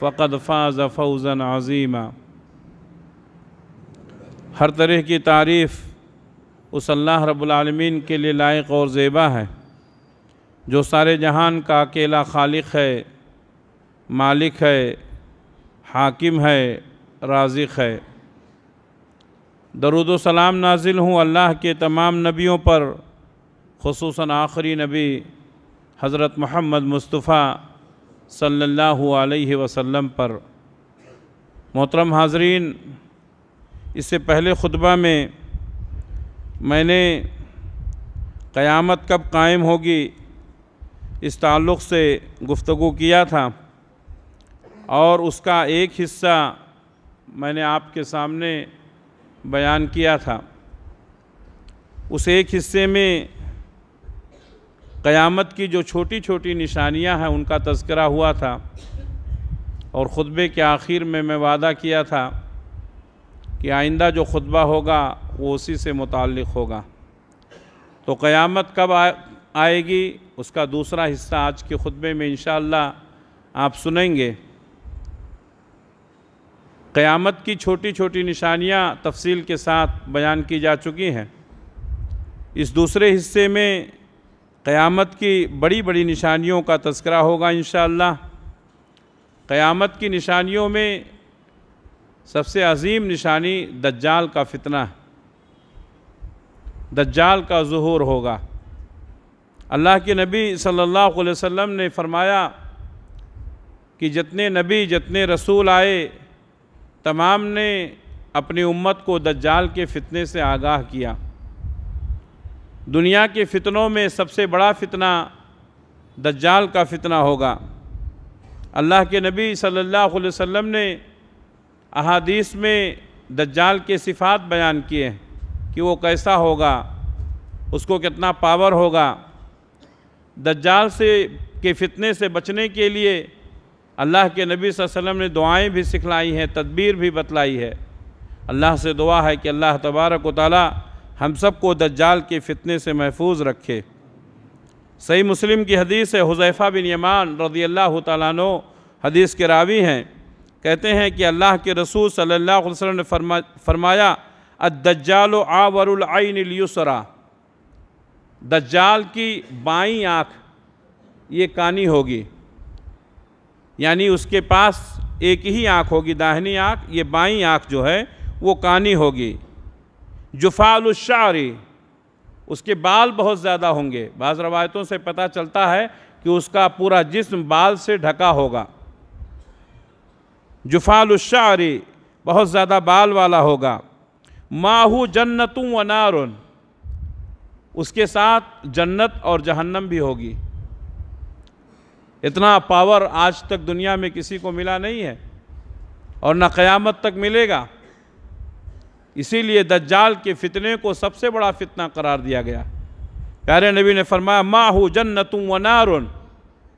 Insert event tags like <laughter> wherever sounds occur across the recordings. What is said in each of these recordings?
फ़कद फ़ाज़ फौज़न अज़ीमा हर तरह की तारीफ़ उस अल्लाह रबालमीन के लिए लायक और ज़ेबा है जो सारे जहान का अकेला खालिक है मालिक है हाकिम है राजिक है दरुद सलाम नाजिल हूँ अल्लाह के तमाम नबियों पर खसूस आखिरी नबी हज़रत महमद मुस्तफ़ा सल्लल्लाहु अलैहि वसल्लम पर मोहतरम हाजरीन इससे पहले ख़ुतबा में मैंने क़यामत कब कायम होगी इस ताल्लुक़ से गुफ्तगु किया था और उसका एक हिस्सा मैंने आपके सामने बयान किया था उस एक हिस्से में क़यामत की जो छोटी छोटी निशानियां हैं उनका तस्करा हुआ था और ख़ुतबे के आखिर में मैं वादा किया था कि आइंदा जो खुतबा होगा वो उसी से मुतल होगा तो क़यामत कब आ, आएगी उसका दूसरा हिस्सा आज के खुतबे में इन आप सुनेंगे क़यामत की छोटी छोटी निशानियाँ तफसील के साथ बयान की जा चुकी हैं इस दूसरे हिस्से में क़यामत की बड़ी बड़ी निशानियों का तस्करा होगा इन क़यामत की निशानियों में सबसे अजीम निशानी दज्जाल का फितना दज्जाल का जहूर होगा अल्लाह के नबी सल्लल्लाहु अलैहि वसल्लम ने फरमाया कि जितने नबी जितने रसूल आए तमाम ने अपनी उम्मत को दज्जाल के फितने से आगाह किया दुनिया के फितनों में सबसे बड़ा फितना दज्जाल का फितना होगा अल्लाह के नबी सल्लल्लाहु अलैहि वसल्लम ने अहादीस में दज्जाल के सिफात बयान किए कि वो कैसा होगा उसको कितना पावर होगा दज्जाल से के फितने से बचने के लिए अल्लाह के नबी वसल्लम ने दुआएं भी सिखलाई हैं तदबीर भी बतलाई है अल्लाह से दुआ है कि अल्लाह तबारक व ताली हम सबको दज्जाल के फितने से महफूज रखे सही मुस्लिम की हदीस है हुजैफ़ा बिन यमान रदी अल्लाह तनो हदीस के रावी हैं कहते हैं कि अल्लाह के रसूल सल्लल्लाहु अलैहि वसल्लम ने फरमा फरमाया अदज्जाल आवरुलसरा दज्जाल की बाई आँख ये कानी होगी यानी उसके पास एक ही आँख होगी दाहिनी आँख ये बाई आँख जो है वो कानी होगी शारी उसके बाल बहुत ज़्यादा होंगे बाज़ रवायतों से पता चलता है कि उसका पूरा जिस्म बाल से ढका होगा शारी बहुत ज़्यादा बाल वाला होगा माहू जन्नतों व नारुन उसके साथ जन्नत और जहन्नम भी होगी इतना पावर आज तक दुनिया में किसी को मिला नहीं है और न क़यामत तक मिलेगा इसीलिए दज्जाल के फितने को सबसे बड़ा फितना करार दिया गया प्यारे नबी ने फरमाया माँ हो जन्नत व नारुन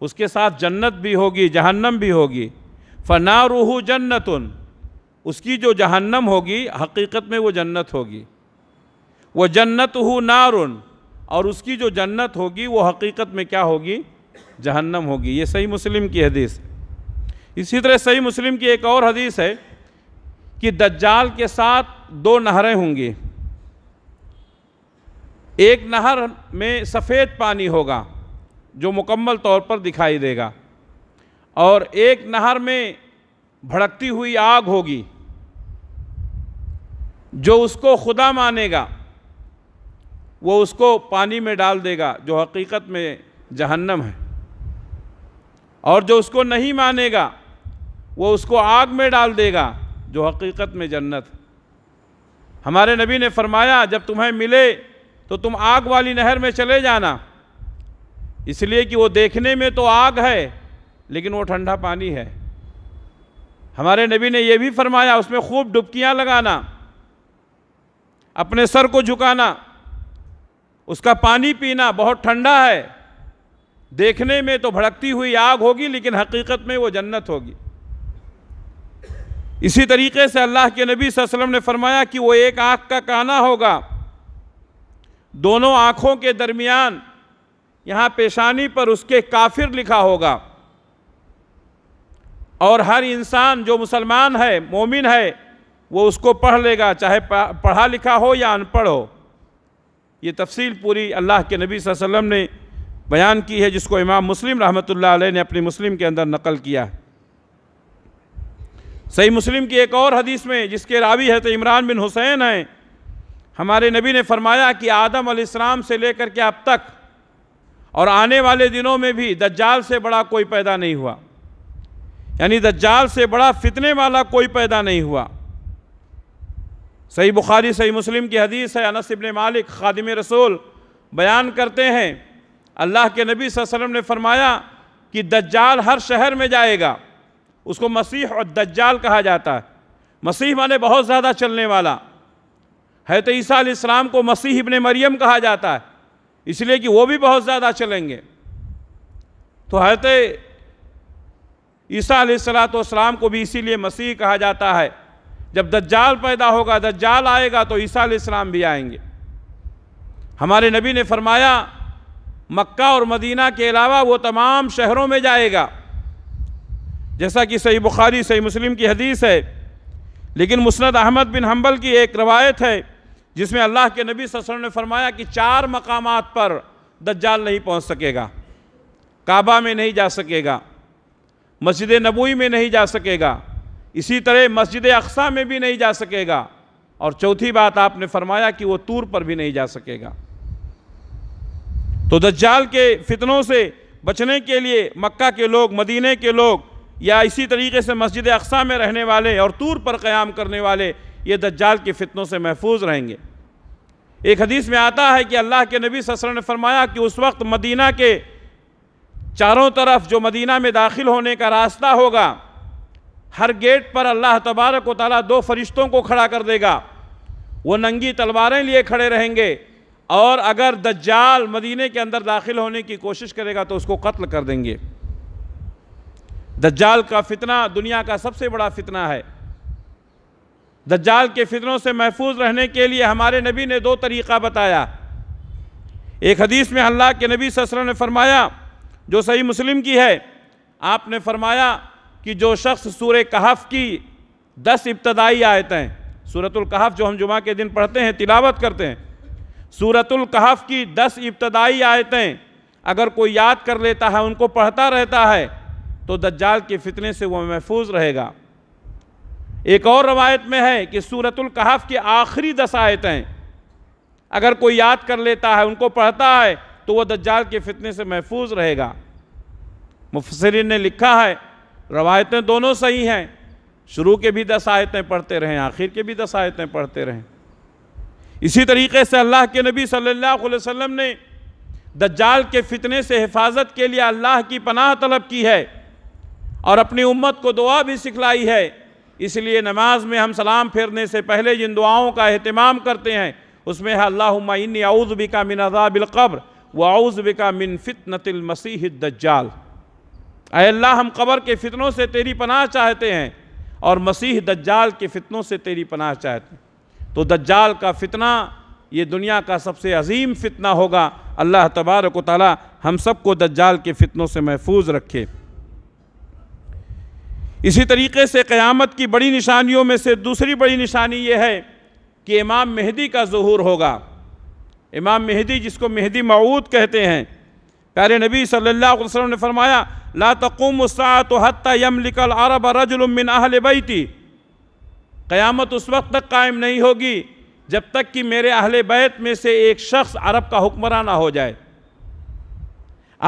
उसके साथ जन्नत भी होगी जहन्नम भी होगी फनारुहू जन्नतुन उसकी जो जहन्नम होगी हकीकत में वो जन्नत होगी वह जन्नत हु नारुन और उसकी जो जन्नत होगी वो हकीकत में क्या होगी जहन्नम होगी ये सही मुस्लिम की हदीस इसी तरह सही मुस्लिम की एक और हदीस है कि दज्जाल के साथ दो नहरें होंगी एक नहर में सफ़ेद पानी होगा जो मुकम्मल तौर पर दिखाई देगा और एक नहर में भड़कती हुई आग होगी जो उसको खुदा मानेगा वो उसको पानी में डाल देगा जो हकीकत में जहन्नम है और जो उसको नहीं मानेगा वो उसको आग में डाल देगा जो हकीकत में जन्नत हमारे नबी ने फरमाया जब तुम्हें मिले तो तुम आग वाली नहर में चले जाना इसलिए कि वो देखने में तो आग है लेकिन वो ठंडा पानी है हमारे नबी ने यह भी फरमाया उसमें खूब डुबकियां लगाना अपने सर को झुकाना उसका पानी पीना बहुत ठंडा है देखने में तो भड़कती हुई आग होगी लेकिन हकीकत में वो जन्नत होगी इसी तरीके से अल्लाह के नबी वसल्लम ने फरमाया कि वो एक आँख का काना होगा दोनों आँखों के दरमियान यहाँ पेशानी पर उसके काफिर लिखा होगा और हर इंसान जो मुसलमान है मोमिन है वो उसको पढ़ लेगा चाहे पढ़ा लिखा हो या अनपढ़ हो ये तफसील पूरी अल्लाह के नबी वसल्लम ने बयान की है जिसको इमाम मुस्लिम रहमतुल्लाह अलैह ने अपनी मुस्लिम के अंदर नकल किया है सही मुस्लिम की एक और हदीस में जिसके रावी है तो इमरान बिन हुसैन हैं हमारे नबी ने फरमाया कि आदम अलैहिस्सलाम से लेकर के अब तक और आने वाले दिनों में भी दज्जाल से बड़ा कोई पैदा नहीं हुआ यानी दज्जाल से बड़ा फितने वाला कोई पैदा नहीं हुआ सही बुखारी सही मुस्लिम की हदीस है अनस इबन मालिक खादिम रसूल बयान करते हैं अल्लाह के नबी वसल्लम ने फरमाया कि दज्जाल हर शहर में जाएगा उसको मसीह और दज्जाल कहा जाता है मसीह माने बहुत ज़्यादा चलने वाला है तो ईसा इस्लाम को मसीह इबन मरियम कहा जाता है इसलिए कि वो भी बहुत ज़्यादा चलेंगे तो तो ईसा सलाम को भी इसीलिए मसीह कहा जाता है जब दज्जाल पैदा होगा दज्जाल आएगा तो ईसा इस्लाम भी आएंगे हमारे नबी ने फरमाया मक्का और मदीना के अलावा वो तमाम शहरों में जाएगा जैसा कि सही बुखारी सही मुस्लिम की हदीस है लेकिन मुस्ंद अहमद बिन हम्बल की एक रवायत है जिसमें अल्लाह के नबी वसल्लम ने फरमाया कि चार मकाम पर दज्जाल नहीं पहुंच सकेगा काबा में नहीं जा सकेगा मस्जिद नबूई में नहीं जा सकेगा इसी तरह मस्जिद अक्सा में भी नहीं जा सकेगा और चौथी बात आपने फरमाया कि वो तूर पर भी नहीं जा सकेगा तो दज्जाल के फितनों से बचने के लिए मक्का के लोग मदीने के लोग या इसी तरीके से मस्जिद अक्सा में रहने वाले और तूर पर क़्याम करने वाले ये दज्जाल के फितनों से महफूज रहेंगे एक हदीस में आता है कि अल्लाह के नबी ससर ने फरमाया कि उस वक्त मदीना के चारों तरफ जो मदीना में दाखिल होने का रास्ता होगा हर गेट पर अल्लाह तबारक व ताली दो फरिश्तों को खड़ा कर देगा वो नंगी तलवारें लिए खड़े रहेंगे और अगर दज्जाल मदीने के अंदर दाखिल होने की कोशिश करेगा तो उसको कत्ल कर देंगे दज्जाल का फितना दुनिया का सबसे बड़ा फितना है दज्जाल के फितनों से महफूज रहने के लिए हमारे नबी ने दो तरीक़ा बताया एक हदीस में अल्लाह के नबी ससर ने फरमाया जो सही मुस्लिम की है आपने फरमाया कि जो शख्स सूर कहाफ़ की दस इब्तदाई आयतें सूरतुल कहफ जो हम जुमा के दिन पढ़ते हैं तिलावत करते हैं सूरतुल कहफ की दस इब्तदाई आयतें अगर कोई याद कर लेता है उनको पढ़ता रहता है तो दज्जाल के फितने से वह महफूज रहेगा एक और रवायत में है कि सूरतुल कहफ की आखिरी दस आयतें अगर कोई याद कर लेता है उनको पढ़ता है तो वह दज्जाल के फितने से महफूज रहेगा मुफसरिन ने लिखा है रवायतें दोनों सही हैं शुरू के भी दस आयतें पढ़ते रहें आखिर के भी दस आयतें पढ़ते रहें इसी तरीके से अल्लाह के नबी सल्लल्लाहु अलैहि वसल्लम ने दज्जाल के फितने से हिफाजत के लिए अल्लाह की पनाह तलब की है और अपनी उम्मत को दुआ भी सिखलाई है इसलिए नमाज में हम सलाम फेरने से पहले जिन दुआओं का अहतमाम करते हैं उसमें है अल्लाह इन आउज़बिका मिन अजाबिलकब्र व आउज़बिका मिन फ़ितनतिल मसीह दज्जाल अल्लाह हम कब्र के फितनों से तेरी पनाह चाहते हैं और मसीह दज्जाल के फितनों से तेरी पनाह चाहते हैं तो दज्जाल का फितना ये दुनिया का सबसे अजीम फितना होगा अल्लाह तबारक ताली हम सबको दज्जाल के फितनों से महफूज रखे इसी तरीके से क़यामत की बड़ी निशानियों में से दूसरी बड़ी निशानी ये है कि इमाम मेहदी का जहूर होगा इमाम मेहदी जिसको मेहदी मऊद कहते हैं प्यारे नबी सल्लल्लाहु अलैहि वसल्लम ने फरमाया ला तकुम तो हत्ता लिकल अरब रजुलमिन अहल बैती क़यामत उस वक्त तक कायम नहीं होगी जब तक कि मेरे अहल बैत में से एक शख्स अरब का हुक्मरान ना हो जाए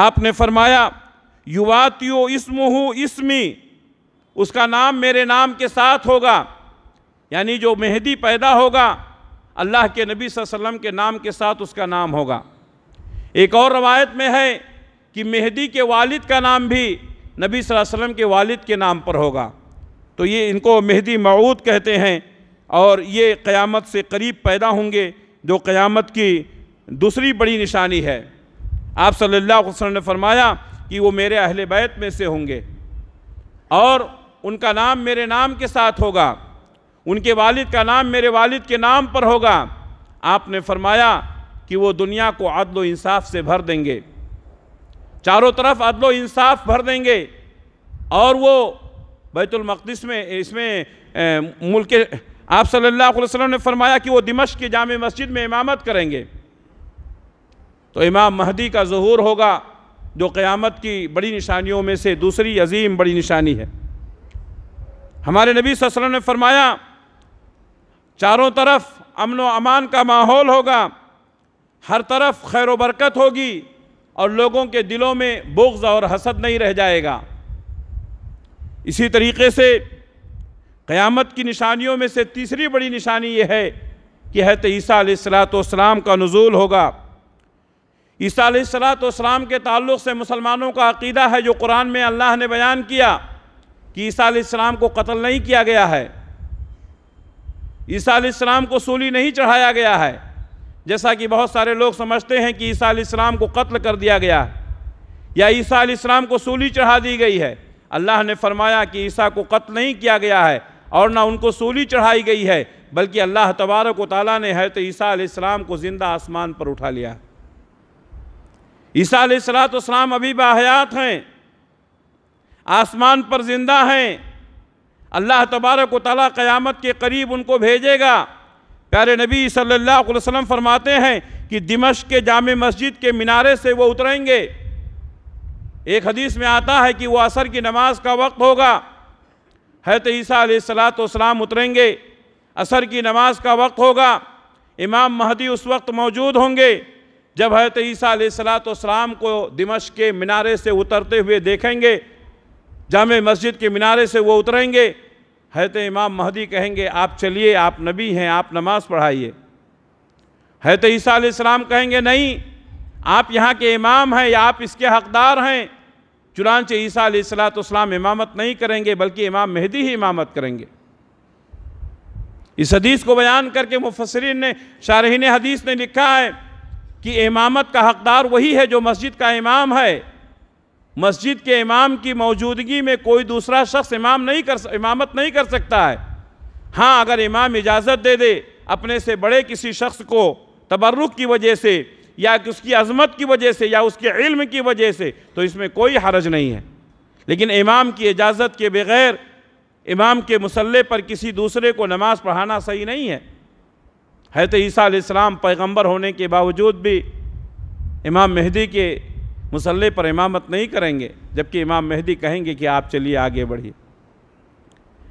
आपने फरमाया युवातियो इसमहू इसमी उसका नाम मेरे नाम के साथ होगा यानी जो मेहदी पैदा होगा अल्लाह के नबी वसल्लम के नाम के साथ उसका नाम होगा एक और रवायत में है कि मेहदी के वालिद का नाम भी नबी वसल्लम के वालिद के नाम पर होगा तो ये इनको मेहदी मऊद कहते हैं और ये क़यामत से करीब पैदा होंगे जो क़यामत की दूसरी बड़ी निशानी है आप सल्लल्लाहु अलैहि वसल्लम ने फरमाया कि वो मेरे अहल बैत में से होंगे और उनका नाम मेरे नाम के साथ होगा उनके वालिद का नाम मेरे वालिद के नाम पर होगा आपने फरमाया कि वो दुनिया को अदल इंसाफ से भर देंगे चारों तरफ अदल इंसाफ भर देंगे और वो बैतुलमक़दस में इसमें मुल्क आप सल्लल्लाहु अलैहि वसल्लम ने फरमाया कि वो दिमश की जाम मस्जिद में इमामत करेंगे तो इमाम महदी का जहूर होगा जो क़यामत की बड़ी निशानियों में से दूसरी अजीम बड़ी निशानी है हमारे नबी वसल्लम ने फरमाया चारों तरफ अमन व अमान का माहौल होगा हर तरफ खैर बरकत होगी और लोगों के दिलों में बोग्ज़ और हसद नहीं रह जाएगा इसी तरीके से क़यामत की निशानियों में से तीसरी बड़ी निशानी यह है कि हत ईसा सलाम का नज़ूल होगा ईसा सलाम के ताल्लुक़ से मुसलमानों का अकीदा है जो कुरान में अल्लाह ने बयान किया कि ईसा इस्लाम को कत्ल नहीं किया गया है ईसा इस्लाम को सूली नहीं चढ़ाया गया है जैसा कि बहुत सारे लोग समझते हैं कि ईसा इस्लाम को कत्ल कर दिया गया या ईसा इस्लाम को सूली चढ़ा दी गई है अल्लाह ने फरमाया कि ईसा को कत्ल नहीं किया गया है और ना उनको सूली चढ़ाई गई है बल्कि अल्लाह तबारक ताली ने है तो ईसा इस्लाम को ज़िंदा आसमान पर उठा लिया ईसा सलात इस्लाम अभी बाहयात हैं आसमान पर ज़िंदा हैं अल्लाह तबारक वाली क़यामत के करीब उनको भेजेगा प्यारे नबी सल्लल्लाहु अलैहि वसल्लम फरमाते हैं कि दिमश के जाम मस्जिद के मीनारे से वो उतरेंगे एक हदीस में आता है कि वह असर की नमाज का वक्त होगा है ईसा सलाम उतरेंगे असर की नमाज का वक्त होगा इमाम महदी उस वक्त मौजूद होंगे जब हैत ईसा वाम को दिमश के मीनारे से उतरते हुए देखेंगे जाम मस्जिद के मीनारे से वो उतरेंगे हैत इमाम महदी कहेंगे आप चलिए आप नबी हैं आप नमाज़ पढ़ाइए हैत ईसा सलाम कहेंगे नहीं आप यहाँ के इमाम हैं या आप इसके हकदार हैं चुनानचे ईसा सलाम इमामत नहीं करेंगे बल्कि इमाम मेहदी ही इमामत करेंगे इस हदीस को बयान करके मुफसरीन ने शारहन हदीस ने लिखा है कि इमामत का हकदार वही है जो मस्जिद का इमाम है मस्जिद के इमाम की मौजूदगी में कोई दूसरा शख्स इमाम नहीं कर इमामत नहीं कर सकता है हाँ अगर इमाम इजाज़त दे दे अपने से बड़े किसी शख्स को तबर्रुक की वजह से या उसकी अजमत की वजह से या उसके इल्म की वजह से तो इसमें कोई हरज नहीं है लेकिन इमाम की इजाज़त के बगैर इमाम के मसल पर किसी दूसरे को नमाज पढ़ाना सही नहीं है है ईसा ईसा पैगम्बर होने के बावजूद भी इमाम मेहदी के मुसल्ले पर इमामत नहीं करेंगे जबकि इमाम मेहदी कहेंगे कि आप चलिए आगे बढ़िए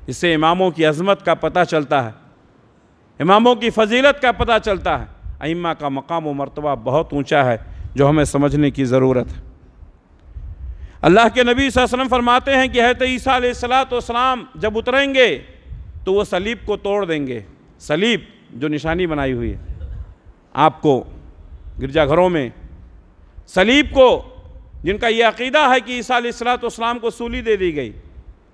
इससे इमामों की अजमत का पता चलता है इमामों की फजीलत का पता चलता है अम्मा का मकाम व मरतबा बहुत ऊँचा है जो हमें समझने की ज़रूरत है अल्लाह के नबी वसम फरमाते हैं कि हत ईसा सलाम जब उतरेंगे तो वो सलीब को तोड़ देंगे सलीब जो निशानी बनाई हुई है आपको गिरजाघरों में सलीब को जिनका यह अकीदा है कि ईसा सलाम को सूली दे दी गई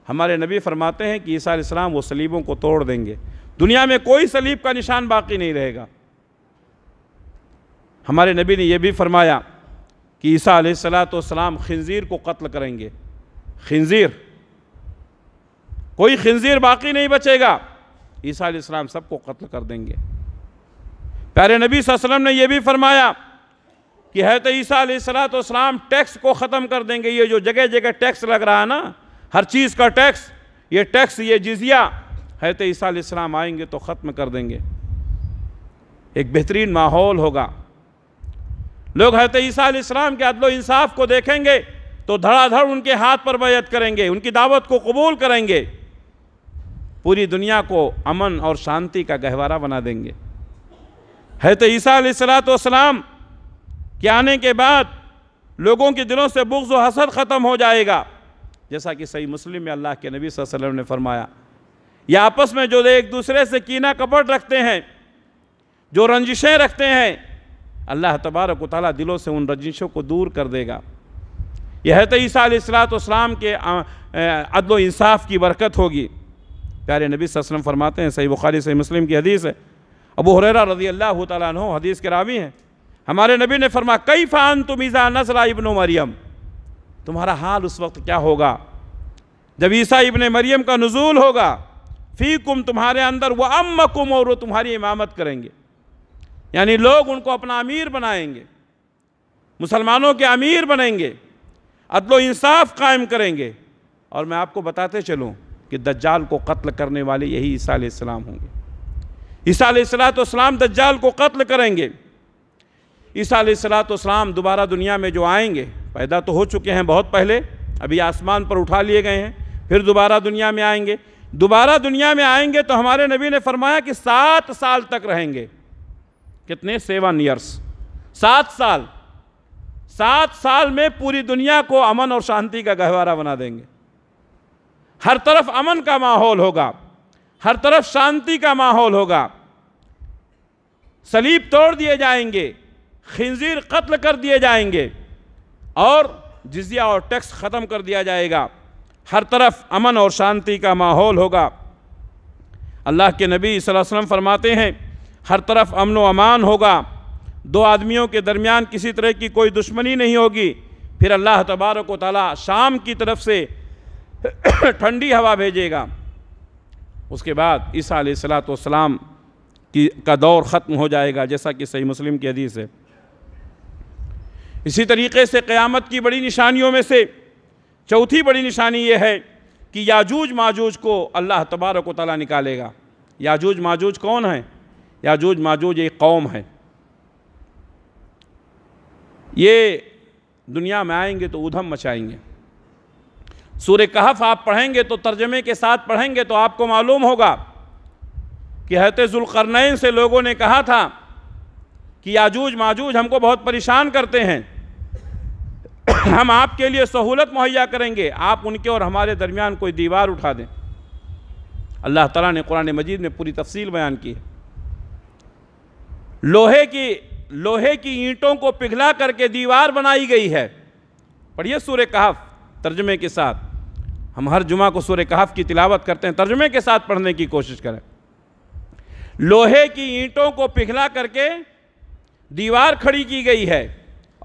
हमारे नबी फरमाते हैं कि ईसा इस्लाम वो सलीबों को तोड़ देंगे दुनिया में कोई सलीब का निशान बाकी नहीं रहेगा हमारे नबी ने यह भी फरमाया कि ईसा सलाम खंजीर को कत्ल करेंगे खंजीर कोई खंजीर बाकी नहीं बचेगा ईसा सलाम सबको कत्ल कर देंगे प्यारे नबी वसल्लम ने यह भी फरमाया कि है तो ईसा सलाम टैक्स को ख़त्म कर देंगे ये जो जगह जगह टैक्स लग रहा है ना हर चीज़ का टैक्स ये टैक्स ये जिजिया है तो ईसा सलाम आएंगे तो ख़त्म कर देंगे एक बेहतरीन माहौल होगा लोग तो ईसा सलाम के अदलो इंसाफ को देखेंगे तो धड़ाधड़ उनके हाथ पर बैत करेंगे उनकी दावत को कबूल करेंगे पूरी दुनिया को अमन और शांति का गहवारा बना देंगे है तो ईसा सलाम कि आने के बाद लोगों के दिलों से बुग्ज़ और हसद ख़त्म हो जाएगा जैसा कि सही मुस्लिम में अल्लाह के नबी वसल्लम ने फरमाया या आपस में जो एक दूसरे से कीना कपट रखते हैं जो रंजिशें रखते हैं अल्लाह तबारक ताली दिलों से उन रंजिशों को दूर कर देगा यह तो ईसीलातम के अदल इंसाफ की बरकत होगी प्यारे नबी वसल्लम फरमाते हैं सही बुखारी सही मुस्लिम की हदीस है अबू हुररा रजी अल्लाह तु हदीस के रावी हैं हमारे नबी ने फरमा कई फ़ान तुम ईसा नसला इबन मरियम तुम्हारा हाल उस वक्त क्या होगा जब ईसा इबन मरियम का नजूल होगा फ़ी कुम तुम्हारे अंदर वह अम कुम और वो तुम्हारी इमामत करेंगे यानी लोग उनको अपना अमीर बनाएंगे मुसलमानों के अमीर बनेंगे अदलो इंसाफ कायम करेंगे और मैं आपको बताते चलूँ कि दज्जाल को कत्ल करने वाले यही ईसा होंगे ईसा सलाम दज्जाल को कत्ल करेंगे ईसा सलाम दोबारा दुनिया में जो आएंगे पैदा तो हो चुके हैं बहुत पहले अभी आसमान पर उठा लिए गए हैं फिर दोबारा दुनिया में आएंगे दोबारा दुनिया में आएंगे तो हमारे नबी ने फरमाया कि सात साल तक रहेंगे कितने सेवन ईयर्स सात साल सात साल में पूरी दुनिया को अमन और शांति का गहवारा बना देंगे हर तरफ अमन का माहौल होगा हर तरफ शांति का माहौल होगा सलीब तोड़ दिए जाएंगे खंजीर कत्ल कर दिए जाएंगे और जिजिया और टैक्स ख़त्म कर दिया जाएगा हर तरफ अमन और शांति का माहौल होगा अल्लाह के नबी वसल्लम फरमाते हैं हर तरफ अमन व अमान होगा दो आदमियों के दरमियान किसी तरह की कोई दुश्मनी नहीं होगी फिर अल्लाह तबारक ताली शाम की तरफ से <coughs> ठंडी हवा भेजेगा उसके बाद ईसा सलाम की का दौर ख़त्म हो जाएगा जैसा कि सही मुस्लिम की हदीस है इसी तरीके से क़यामत की बड़ी निशानियों में से चौथी बड़ी निशानी ये है कि याजूज माजूज को अल्लाह तबारक ताली निकालेगा याजूज माजूज कौन है याजूज माजूज एक कौम है ये दुनिया में आएंगे तो उधम मचाएंगे सूर्य कहफ आप पढ़ेंगे तो तर्जमे के साथ पढ़ेंगे तो आपको मालूम होगा कि हत जुलकरनैन से लोगों ने कहा था कि याजूज माजूज हमको बहुत परेशान करते हैं हम आपके लिए सहूलत मुहैया करेंगे आप उनके और हमारे दरमियान कोई दीवार उठा दें अल्लाह तला ने कुरान मजीद में पूरी तफसील बयान की है लोहे की लोहे की ईंटों को पिघला करके दीवार बनाई गई है पढ़िए सूर्य कहफ तर्जमे के साथ हम हर जुमा को सूर्य कहाफ़ की तिलावत करते हैं तर्जमे के साथ पढ़ने की कोशिश करें लोहे की ईंटों को पिघला करके दीवार खड़ी की गई है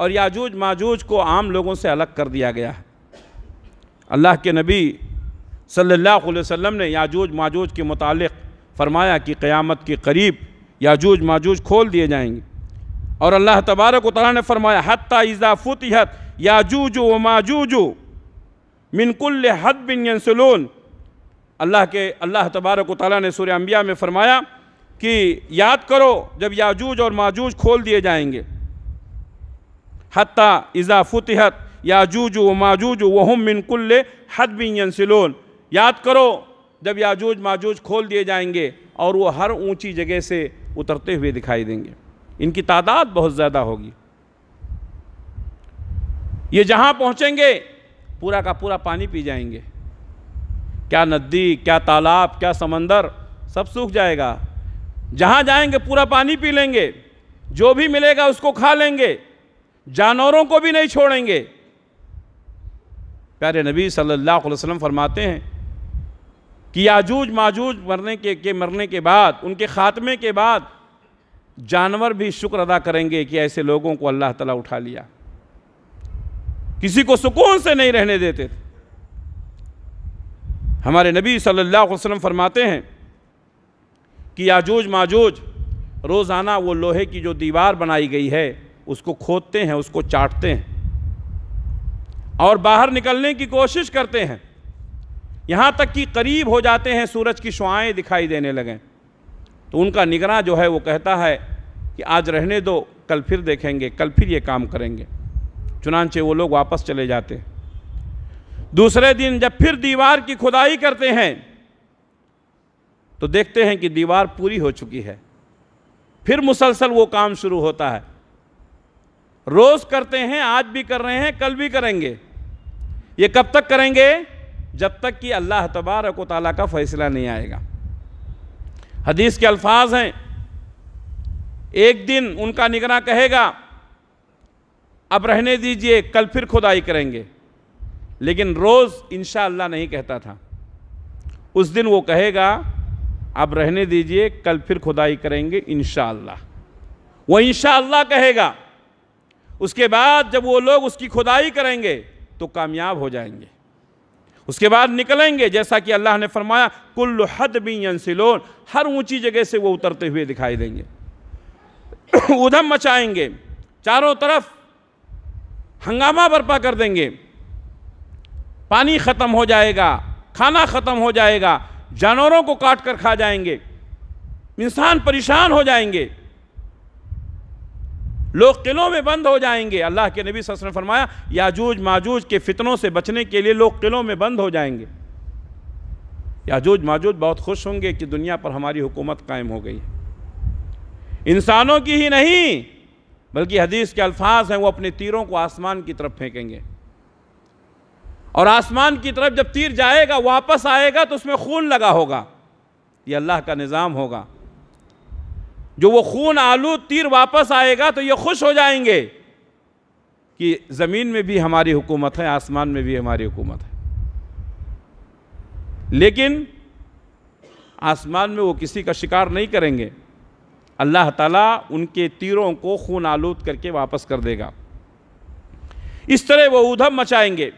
और याजूज माजूज को आम लोगों से अलग कर दिया गया है अल्लाह के नबी सल्लल्लाहु अलैहि वसल्लम ने याजूज माजूज के मुतालिक फरमाया कि क़यामत के करीब याजूज माजूज खोल दिए जाएंगे और अल्लाह तबारक वाली ने फरमाया हत्ता इजाफुत हत याजूज व माजूज मिनकुल हद बिन यंसलून अल्लाह के अल्लाह तबारक वाली ने सूर्य अम्बिया में फरमाया कि याद करो जब याजूज और माजूज खोल दिए जाएंगे हता इज़ा फ़ुतहत याजूज व माजूज वहम मिनकुल्ल हदबिन यनसिलोन याद करो जब याजूज माजूज खोल दिए जाएंगे और वो हर ऊंची जगह से उतरते हुए दिखाई देंगे इनकी तादाद बहुत ज़्यादा होगी ये जहाँ पहुँचेंगे पूरा का पूरा पानी पी जाएंगे क्या नदी क्या तालाब क्या समंदर सब सूख जाएगा जहाँ जाएंगे पूरा पानी पी लेंगे जो भी मिलेगा उसको खा लेंगे जानवरों को भी नहीं छोड़ेंगे प्यारे नबी सल्लल्लाहु अलैहि वसल्लम फरमाते हैं कि याजूज माजूज मरने के, के मरने के बाद उनके ख़ात्मे के बाद जानवर भी शुक्र अदा करेंगे कि ऐसे लोगों को अल्लाह तला उठा लिया किसी को सुकून से नहीं रहने देते थे हमारे नबी सल्लल्लाहु अलैहि वसल्लम फरमाते हैं कि याजूज माजूज रोज़ाना वो लोहे की जो दीवार बनाई गई है उसको खोदते हैं उसको चाटते हैं और बाहर निकलने की कोशिश करते हैं यहाँ तक कि करीब हो जाते हैं सूरज की शुआएँ दिखाई देने लगें तो उनका निगरा जो है वो कहता है कि आज रहने दो कल फिर देखेंगे कल फिर ये काम करेंगे चुनानचे वो लोग वापस चले जाते हैं दूसरे दिन जब फिर दीवार की खुदाई करते हैं तो देखते हैं कि दीवार पूरी हो चुकी है फिर मुसलसल वो काम शुरू होता है रोज करते हैं आज भी कर रहे हैं कल भी करेंगे ये कब तक करेंगे जब तक कि अल्लाह तबारक ताली का फैसला नहीं आएगा हदीस के अल्फाज हैं एक दिन उनका निगरा कहेगा अब रहने दीजिए कल फिर खुदाई करेंगे लेकिन रोज़ इन नहीं कहता था उस दिन वो कहेगा अब रहने दीजिए कल फिर खुदाई करेंगे इनशाला वो इन कहेगा उसके बाद जब वो लोग उसकी खुदाई करेंगे तो कामयाब हो जाएंगे उसके बाद निकलेंगे जैसा कि अल्लाह ने फरमाया कुल हद भी यंसिलोन हर ऊंची जगह से वो उतरते हुए दिखाई देंगे <coughs> उधम मचाएंगे चारों तरफ हंगामा बर्पा कर देंगे पानी ख़त्म हो जाएगा खाना ख़त्म हो जाएगा जानवरों को काट कर खा जाएंगे इंसान परेशान हो जाएंगे लोग किलों में बंद हो जाएंगे अल्लाह के नबी वसल्लम ने फरमाया याजूज माजूज के फितनों से बचने के लिए लोग किलों में बंद हो जाएंगे याजूज माजूज बहुत खुश होंगे कि दुनिया पर हमारी हुकूमत कायम हो गई है इंसानों की ही नहीं बल्कि हदीस के अल्फाज हैं वो अपने तीरों को आसमान की तरफ फेंकेंगे और आसमान की तरफ जब तीर जाएगा वापस आएगा तो उसमें खून लगा होगा ये अल्लाह का निज़ाम होगा जो वो खून आलू तीर वापस आएगा तो ये खुश हो जाएंगे कि ज़मीन में भी हमारी हुकूमत है आसमान में भी हमारी हुकूमत है लेकिन आसमान में वो किसी का शिकार नहीं करेंगे अल्लाह ताला उनके तीरों को खून आलूद करके वापस कर देगा इस तरह वो उधम मचाएंगे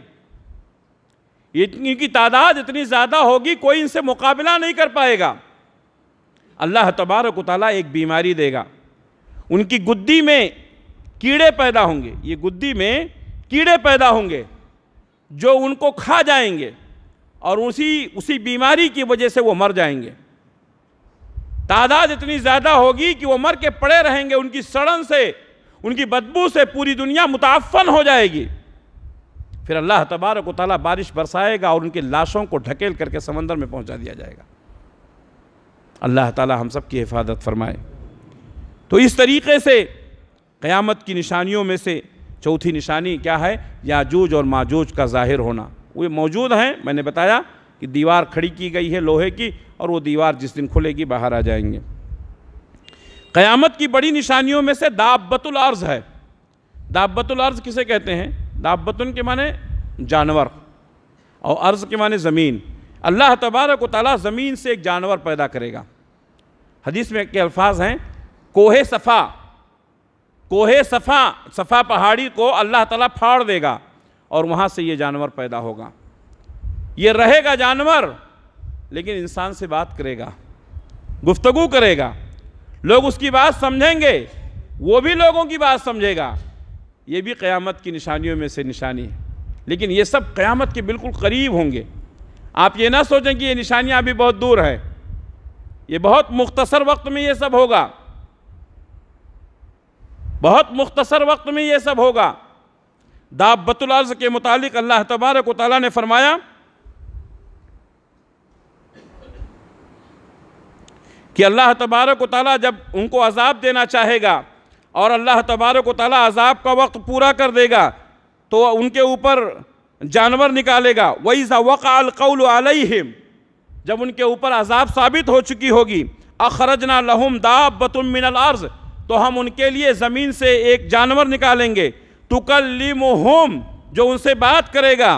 इनकी तादाद इतनी ज़्यादा होगी कोई इनसे मुकाबला नहीं कर पाएगा अल्लाह तबारक ताली एक बीमारी देगा उनकी गुद्दी में कीड़े पैदा होंगे ये गुद्दी में कीड़े पैदा होंगे जो उनको खा जाएंगे और उसी उसी बीमारी की वजह से वो मर जाएंगे तादाद इतनी ज़्यादा होगी कि वो मर के पड़े रहेंगे उनकी सड़न से उनकी बदबू से पूरी दुनिया मुताफ़न हो जाएगी फिर अल्लाह तबारक ताली बारिश बरसाएगा और उनकी लाशों को ढकेल करके समंदर में पहुँचा दिया जाएगा अल्लाह ताला हम सब की हिफाजत फरमाए तो इस तरीके से क़यामत की निशानियों में से चौथी निशानी क्या है याजूज और माजूज का ज़ाहिर होना वे मौजूद हैं मैंने बताया कि दीवार खड़ी की गई है लोहे की और वो दीवार जिस दिन खुलेगी बाहर आ जाएंगे क़यामत की बड़ी निशानियों में से दाबतुल अर्ज़ है दाबतुल अर्ज़ किसे कहते हैं दाबतुन के माने जानवर और अर्ज़ के माने ज़मीन अल्लाह तबारक ताली ज़मीन से एक जानवर पैदा करेगा हदीस में के अल्फाज हैं कोहे सफ़ा कोहे सफ़ा सफ़ा पहाड़ी को अल्लाह ताला फाड़ देगा और वहाँ से ये जानवर पैदा होगा ये रहेगा जानवर लेकिन इंसान से बात करेगा गुफ्तगु करेगा लोग उसकी बात समझेंगे वो भी लोगों की बात समझेगा ये भी क़यामत की निशानियों में से निशानी है लेकिन ये सब क़यामत के बिल्कुल करीब होंगे आप ये ना सोचें कि ये निशानियाँ अभी बहुत दूर हैं ये बहुत मुख्तसर वक्त में ये सब होगा बहुत मुख्तसर वक्त में ये सब होगा दाबतुलर्ज के मुतालिक अल्लाह तबारक ताली ने फरमाया कि अल्लाह तबारक ताली जब उनको अजाब देना चाहेगा और अल्लाह तबारक ताली अजाब का वक्त पूरा कर देगा तो उनके ऊपर जानवर निकालेगा वही सा वक़ाल कौल अलहिम जब उनके ऊपर अजाब साबित हो चुकी होगी अखरजना लहुम बतुम मिनल अर्ज तो हम उनके लिए ज़मीन से एक जानवर निकालेंगे तुकल होम जो उनसे बात करेगा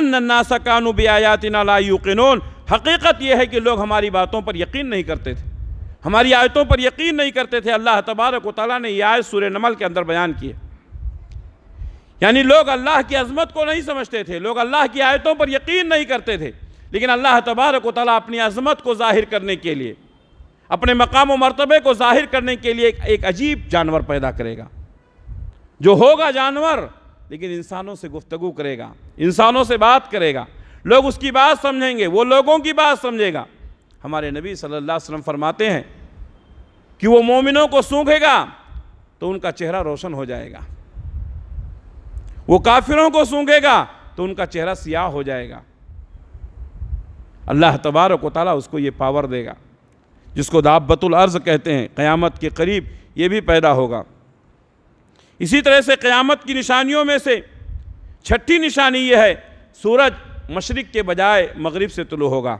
अन्ना सकानु बयातिना ला युकिनून हकीकत यह है कि लोग हमारी बातों पर यकीन नहीं करते थे हमारी आयतों पर यकीन नहीं करते थे अल्लाह तबारक वाली ने यह आयत सूर्य नमल के अंदर बयान किए यानी लोग अल्लाह की अजमत को नहीं समझते थे लोग अल्लाह की आयतों पर यकीन नहीं करते थे लेकिन अल्लाह तबारक वाली अपनी अजमत को ज़ाहिर करने के लिए अपने मकाम व मरतबे को ज़ाहिर करने के लिए एक, एक अजीब जानवर पैदा करेगा जो होगा जानवर लेकिन इंसानों से गुफ्तु करेगा इंसानों से बात करेगा लोग उसकी बात समझेंगे वो लोगों की बात समझेगा हमारे नबी सल्ला अलैहि फरमाते हैं कि वो मोमिनों को सूंखेगा तो उनका चेहरा रोशन हो जाएगा वो काफिरों को सूंघेगा तो उनका चेहरा सियाह हो जाएगा अल्लाह तबारक वाली उसको ये पावर देगा जिसको दाबतुल अर्ज़ कहते हैं क़यामत के करीब ये भी पैदा होगा इसी तरह से क़यामत की निशानियों में से छठी निशानी यह है सूरज मशरक़ के बजाय मगरब से तुलु होगा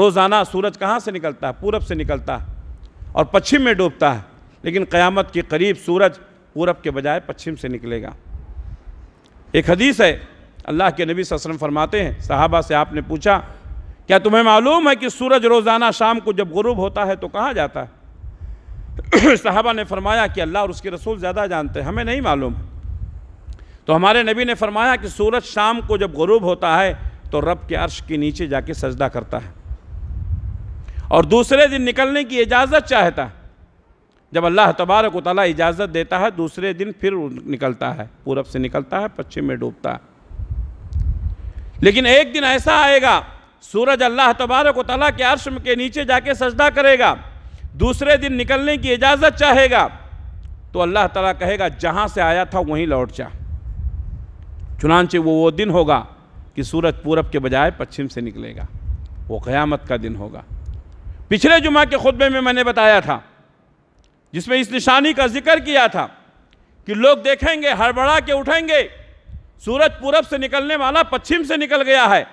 रोज़ाना सूरज कहाँ से निकलता है पूरब से निकलता है और पश्चिम में डूबता है लेकिन क़यामत के करीब सूरज पूरब के बजाय पश्चिम से निकलेगा एक हदीस है अल्लाह के नबी वसम फरमाते हैं साहबा से आपने पूछा क्या तुम्हें मालूम है कि सूरज रोज़ाना शाम को जब गुरूब होता है तो कहाँ जाता है <clears throat> साहबा ने फरमाया कि अल्लाह और उसके रसूल ज़्यादा जानते हैं हमें नहीं मालूम तो हमारे नबी ने फरमाया कि सूरज शाम को जब गुरूब होता है तो रब के अर्श के नीचे जाके सजदा करता है और दूसरे दिन निकलने की इजाज़त चाहता है जब अल्लाह तबारक वाली इजाज़त देता है दूसरे दिन फिर निकलता है पूरब से निकलता है पश्चिम में डूबता है लेकिन एक दिन ऐसा आएगा सूरज अल्लाह तबारक तला के अर्श के नीचे जाके सजदा करेगा दूसरे दिन निकलने की इजाज़त चाहेगा तो अल्लाह तला कहेगा जहाँ से आया था वहीं लौट जा चुनानचे वो वो दिन होगा कि सूरज पूरब के बजाय पश्चिम से निकलेगा वो क़यामत का दिन होगा पिछले जुमा के खुतबे में मैंने बताया था जिसमें इस निशानी का जिक्र किया था कि लोग देखेंगे हड़बड़ा के उठेंगे सूरज पूरब से निकलने वाला पश्चिम से निकल गया है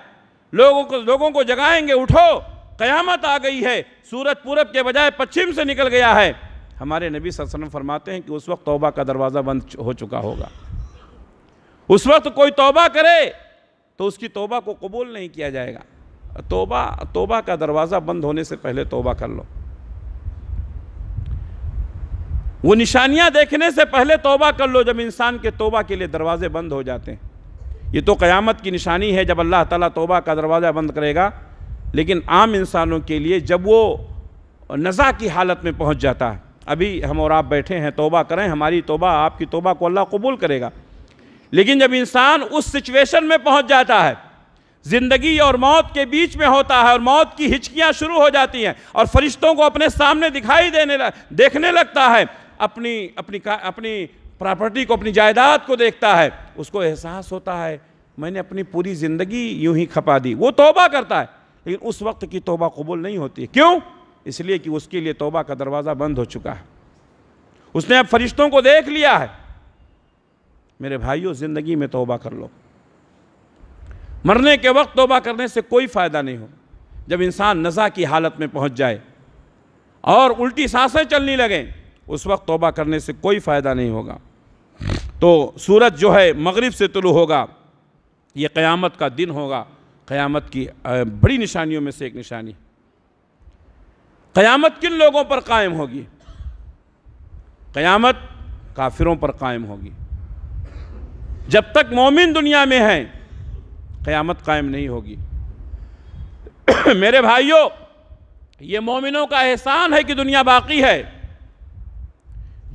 लोगों को लोगों को जगाएंगे उठो क़यामत आ गई है सूरज पूरब के बजाय पश्चिम से निकल गया है हमारे नबी सल्लल्लाहु फरमाते हैं कि उस वक्त तौबा का दरवाज़ा बंद हो चुका होगा उस वक्त कोई तौबा करे तो उसकी तौबा को कबूल नहीं किया जाएगा तौबा तौबा का दरवाज़ा बंद होने से पहले तौबा कर लो वो निशानियां देखने से पहले तौबा कर लो जब इंसान के तौबा के लिए दरवाजे बंद हो जाते हैं ये तो क़यामत की निशानी है जब अल्लाह ताला तौबा का दरवाज़ा बंद करेगा लेकिन आम इंसानों के लिए जब वो नज़ा की हालत में पहुंच जाता है अभी हम और आप बैठे हैं तोबा करें हमारी तोबा आपकी तौबा को अल्लाह कबूल करेगा लेकिन जब इंसान उस सिचुएशन में पहुँच जाता है ज़िंदगी और मौत के बीच में होता है और मौत की हिचकियाँ शुरू हो जाती हैं और फरिश्तों को अपने सामने दिखाई देने देखने लगता है अपनी अपनी अपनी प्रॉपर्टी को अपनी जायदाद को देखता है उसको एहसास होता है मैंने अपनी पूरी ज़िंदगी यूं ही खपा दी वो तोबा करता है लेकिन उस वक्त की तोबा कबूल नहीं होती क्यों इसलिए कि उसके लिए तोबा का दरवाज़ा बंद हो चुका है उसने अब फरिश्तों को देख लिया है मेरे भाइयों ज़िंदगी में तोबा कर लो मरने के वक्त तोबा करने से कोई फ़ायदा नहीं हो जब इंसान नजा की हालत में पहुंच जाए और उल्टी सांसें चलने लगें उस वक्त तोबा करने से कोई फ़ायदा नहीं होगा तो सूरज जो है मगरिब से तुलू होगा ये क़यामत का दिन होगा क़यामत की बड़ी निशानियों में से एक निशानी क़यामत किन लोगों पर कायम होगी क़यामत काफिरों पर कायम होगी जब तक मोमिन दुनिया में हैं क़यामत कायम नहीं होगी <clears throat> मेरे भाइयों ये मोमिनों का एहसान है कि दुनिया बाकी है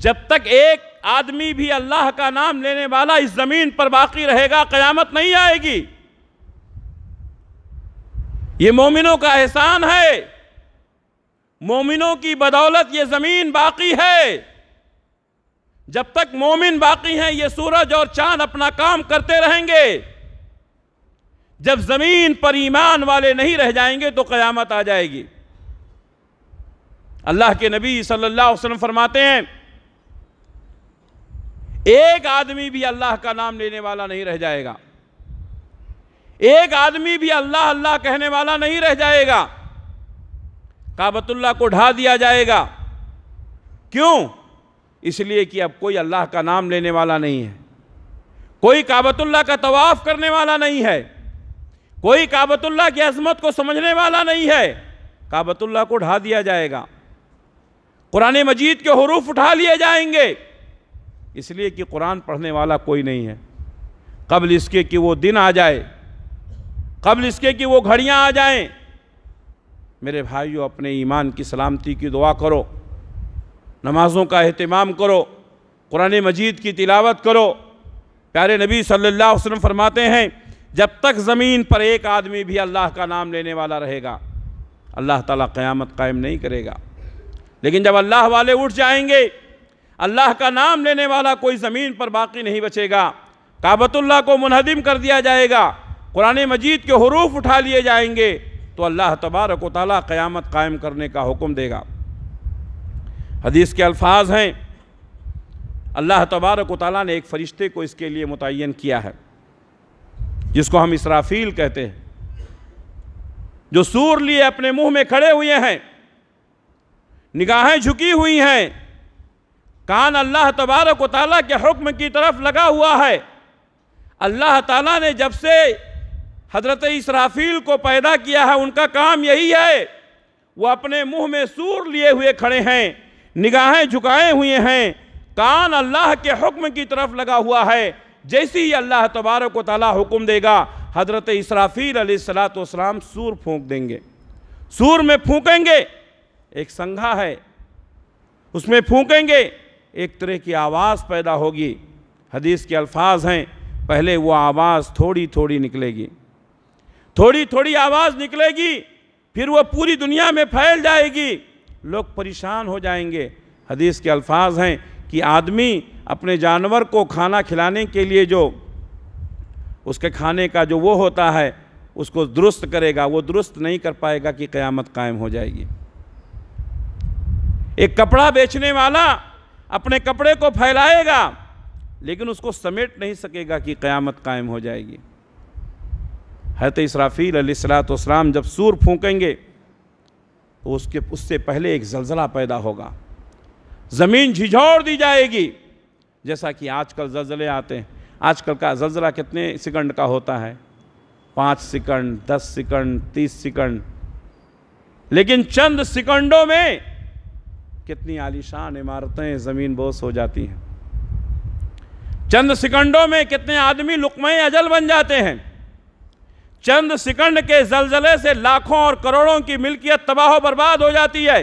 जब तक एक आदमी भी अल्लाह का नाम लेने वाला इस ज़मीन पर बाकी रहेगा क़यामत नहीं आएगी ये मोमिनों का एहसान है मोमिनों की बदौलत ये ज़मीन बाकी है जब तक मोमिन बाकी हैं ये सूरज और चांद अपना काम करते रहेंगे जब ज़मीन पर ईमान वाले नहीं रह जाएंगे तो क़यामत आ जाएगी अल्लाह के नबी सल्लल्लाहु अलैहि वसल्लम फरमाते हैं एक आदमी भी अल्लाह का नाम लेने वाला नहीं रह जाएगा एक आदमी भी अल्लाह अल्लाह कहने वाला नहीं रह जाएगा काबतुल्ला को ढा दिया जाएगा क्यों इसलिए कि अब कोई अल्लाह का नाम लेने वाला नहीं है कोई काबतुल्ला का तवाफ़ करने वाला नहीं है कोई काबतुल्ला की अजमत को समझने वाला नहीं है काबतुल्ला को ढा दिया जाएगा कुरान मजीद के हरूफ उठा लिए जाएंगे इसलिए कि कुरान पढ़ने वाला कोई नहीं है कबल इसके कि वो दिन आ जाए कबल इसके कि वो घड़ियाँ आ जाएं मेरे भाइयों अपने ईमान की सलामती की दुआ करो नमाज़ों का अहतमाम करो कुरान मजीद की तिलावत करो प्यारे नबी सल्लल्लाहु अलैहि वसल्लम फरमाते हैं जब तक ज़मीन पर एक आदमी भी अल्लाह का नाम लेने वाला रहेगा अल्लाह ताला क़यामत कायम नहीं करेगा लेकिन जब अल्लाह वाले उठ जाएंगे अल्लाह का नाम लेने वाला कोई ज़मीन पर बाकी नहीं बचेगा काबतुल्ला को मुनहदिम कर दिया जाएगा कुरान मजीद के हरूफ उठा लिए जाएंगे तो अल्लाह तबारक वाली क़्यामत कायम करने का हुक्म देगा हदीस के अल्फाज हैं अल्लाह तबारक वाली ने एक फ़रिश्ते को इसके लिए मुतन किया है जिसको हम इसराफील कहते हैं जो सूर लिए अपने मुंह में खड़े हुए हैं निगाहें झुकी हुई हैं कान अल्लाह तबारक ताली के हुक्म की तरफ लगा हुआ है अल्लाह ताला ने जब से हज़रत इसराफील को पैदा किया है उनका काम यही है वो अपने मुंह में सूर लिए हुए खड़े हैं निगाहें झुकाए हुए हैं कान अल्लाह के हुक्म की तरफ लगा हुआ है जैसे ही अल्लाह तबारक ताली हुक्म देगा हज़रत इसराफील सलाम सूर फूँक देंगे सूर में फूकेंगे एक संघा है उसमें फूकेंगे एक तरह की आवाज़ पैदा होगी हदीस के अल्फाज हैं पहले वो आवाज़ थोड़ी थोड़ी निकलेगी थोड़ी थोड़ी आवाज़ निकलेगी फिर वह पूरी दुनिया में फैल जाएगी लोग परेशान हो जाएंगे हदीस के अल्फाज हैं कि आदमी अपने जानवर को खाना खिलाने के लिए जो उसके खाने का जो वो होता है उसको दुरुस्त करेगा वो दुरुस्त नहीं कर पाएगा कि क़यामत कायम हो जाएगी एक कपड़ा बेचने वाला अपने कपड़े को फैलाएगा लेकिन उसको समेट नहीं सकेगा कि क़यामत कायम हो जाएगी हरत इसराफ़ील सलाम जब सूर फूकेंगे तो उसके उससे पहले एक जलजला पैदा होगा ज़मीन झिझोड़ दी जाएगी जैसा कि आजकल जलजले आते हैं आजकल का जलजला कितने सेकंड का होता है पाँच सेकंड दस सेकंड तीस सेकंड लेकिन चंद सेकंडों में कितनी आलीशान इमारतें ज़मीन बोस हो जाती हैं चंद सिकंडों में कितने आदमी लुकमय अजल बन जाते हैं चंद सिकंड के जलजले से लाखों और करोड़ों की मिल्कियत तबाह बर्बाद हो जाती है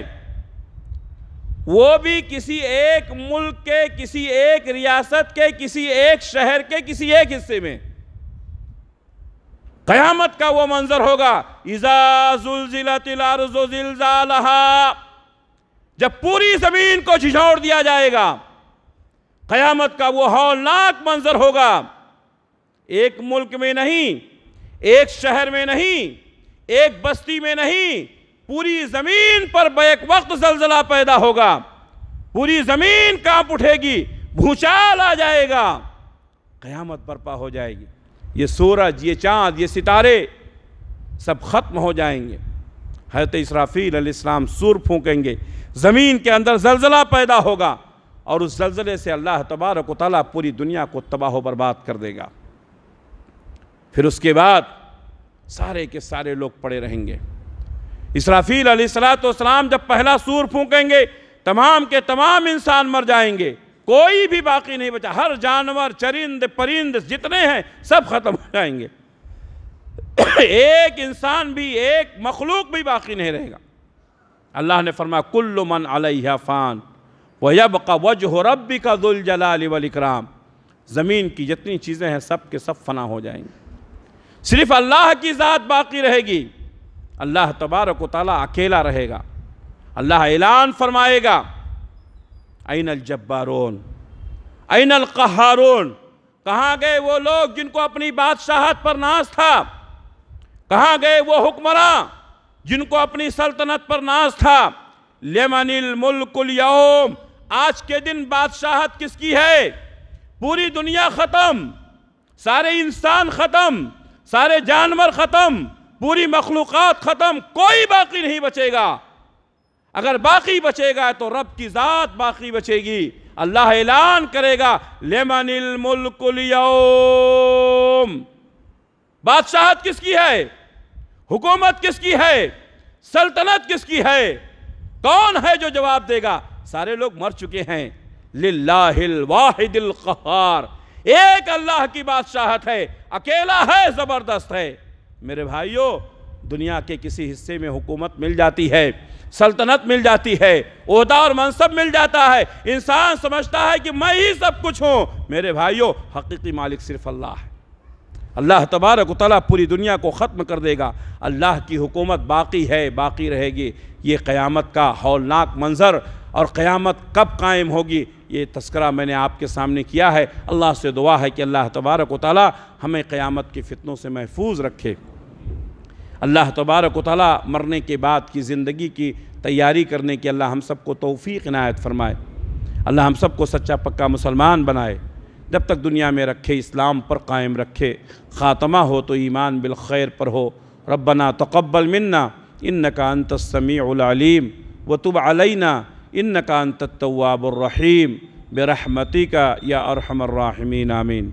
वो भी किसी एक मुल्क के किसी एक रियासत के किसी एक शहर के किसी एक हिस्से में कयामत का वो मंजर होगा इजाजुलजिला तिलारजुलजालहा जब पूरी ज़मीन को झिझोड़ दिया जाएगा क़यामत का वो हौलनाक मंज़र होगा एक मुल्क में नहीं एक शहर में नहीं एक बस्ती में नहीं पूरी ज़मीन पर बैक वक्त जलजला पैदा होगा पूरी ज़मीन कांप उठेगी भूचाल आ जाएगा क़यामत बर्पा हो जाएगी ये सूरज ये चांद ये सितारे सब ख़त्म हो जाएंगे हरत इसराफ़ील सूर फूकेंगे ज़मीन के अंदर जलजला पैदा होगा और उस जलजले से अल्लाह तबारक ताली पूरी दुनिया को तबाह बर्बाद कर देगा फिर उसके बाद सारे के सारे लोग पड़े रहेंगे इसराफील अलैहिस्सलाम जब पहला सूर फूकेंगे तमाम के तमाम इंसान मर जाएंगे कोई भी बाकी नहीं बचा हर जानवर चरिंद परिंद जितने हैं सब खत्म हो जाएंगे <coughs> एक इंसान भी एक मखलूक भी बाकी नहीं रहेगा अल्लाह ने फरमाया कुल्लु मन अलैहा फ़ान वब का वजह रब्बी का दुल जलाल वलिक्राम ज़मीन की जितनी चीज़ें हैं सब के सब फना हो जाएंगी सिर्फ़ अल्लाह की ज़ात बाकी रहेगी अल्लाह तबारक ताली अकेला रहेगा अल्लाह ऐलान फरमाएगा ऐन अलजब्बारून ऐन कहारून कहाँ गए वो लोग जिनको अपनी बादशाहत पर नाज था कहाँ गए वो हुक्मरान जिनको अपनी सल्तनत पर नाज था लेमनिल मुल्कुल यौम आज के दिन बादशाहत किसकी है पूरी दुनिया ख़त्म सारे इंसान ख़त्म सारे जानवर ख़त्म पूरी मखलूक़ात ख़त्म कोई बाकी नहीं बचेगा अगर बाकी बचेगा तो रब की ज़ात बाकी बचेगी अल्लाह ऐलान करेगा लेमनिल मुल्कुल यौम बादशाहत किसकी है हुकूमत किसकी है सल्तनत किसकी है कौन है जो जवाब देगा सारे लोग मर चुके हैं लिल्लाहिल वाहिदिल कहार एक अल्लाह की बादशाहत है अकेला है ज़बरदस्त है मेरे भाइयों दुनिया के किसी हिस्से में हुकूमत मिल जाती है सल्तनत मिल जाती है अहदा और मनसब मिल जाता है इंसान समझता है कि मैं ही सब कुछ हूँ मेरे भाइयों हकीकी मालिक सिर्फ अल्लाह है अल्लाह तबारक ताली पूरी दुनिया को ख़त्म कर देगा अल्लाह की हुकूमत बाकी है बाकी रहेगी ये क़यामत का हौलनाक मंज़र और क़यामत कब कायम होगी ये तस्करा मैंने आपके सामने किया है अल्लाह से दुआ है कि अल्लाह तबारक ताली हमें क़यामत के फितनों से महफूज रखे अल्लाह तबारक ताली मरने के बाद की ज़िंदगी की तैयारी करने की अल्लाह हम सबको तोफ़ी इनायत फरमाए अल्लाह हम सबको सच्चा पक्का मुसलमान बनाए जब तक दुनिया में रखे इस्लाम पर कायम रखे ख़ात्मा हो तो ईमान बिलखैर पर हो रबना तकबल मन्ना इन नकान तस्मीम तुब अलैना इन नकान तत्वाबरहीम बेरहमती का या अरहमर्राहमीन आमीन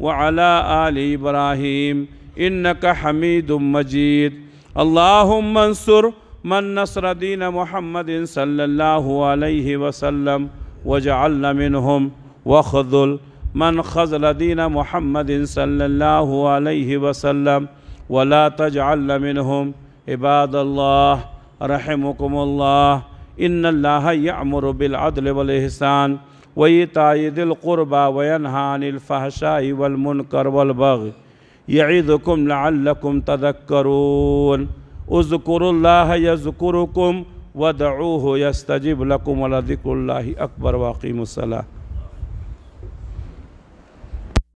وعلى آل إبراهيم إنك حميد مجيد اللهم انصر من نصر دين محمد صلى الله عليه وسلم وجعلنا منهم وخذل من خذل دين محمد صلى الله عليه وسلم ولا تجعلنا منهم عباد الله رحمكم الله إن الله يأمر بالعدل والإحسان وإيتاء ذي القربى وينهى عن الفحشاء والمنكر والبغي يعظكم لعلكم تذكرون اذكروا الله يذكركم ودعوه يستجب لكم ولذكر الله أكبر وأقيموا الصلاة